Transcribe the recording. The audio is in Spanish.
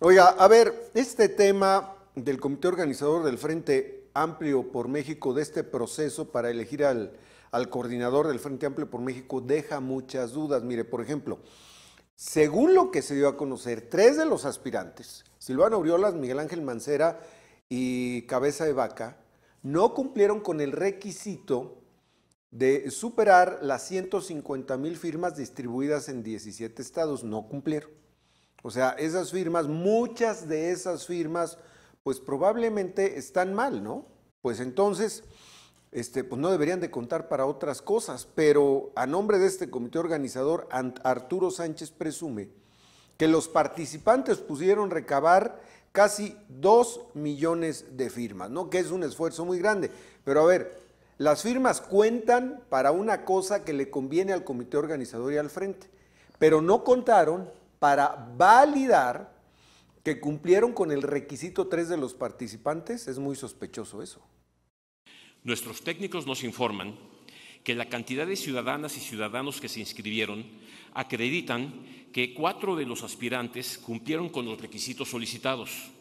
Oiga, a ver, este tema del comité organizador del Frente Amplio por México, de este proceso para elegir al, coordinador del Frente Amplio por México, deja muchas dudas. Mire, por ejemplo, según lo que se dio a conocer, tres de los aspirantes, Silvano Oriolas, Miguel Ángel Mancera y Cabeza de Vaca, no cumplieron con el requisito de superar las 150 mil firmas distribuidas en 17 estados. No cumplieron. O sea, esas firmas, muchas de esas firmas, pues probablemente están mal, ¿no? Pues entonces, este, pues no deberían de contar para otras cosas, pero a nombre de este comité organizador, Arturo Sánchez presume que los participantes pudieron recabar casi dos millones de firmas, ¿no? Que es un esfuerzo muy grande. Pero a ver, las firmas cuentan para una cosa que le conviene al comité organizador y al frente, pero no contaron para validar que cumplieron con el requisito 3 de los participantes, es muy sospechoso eso. Nuestros técnicos nos informan que la cantidad de ciudadanas y ciudadanos que se inscribieron acreditan que cuatro de los aspirantes cumplieron con los requisitos solicitados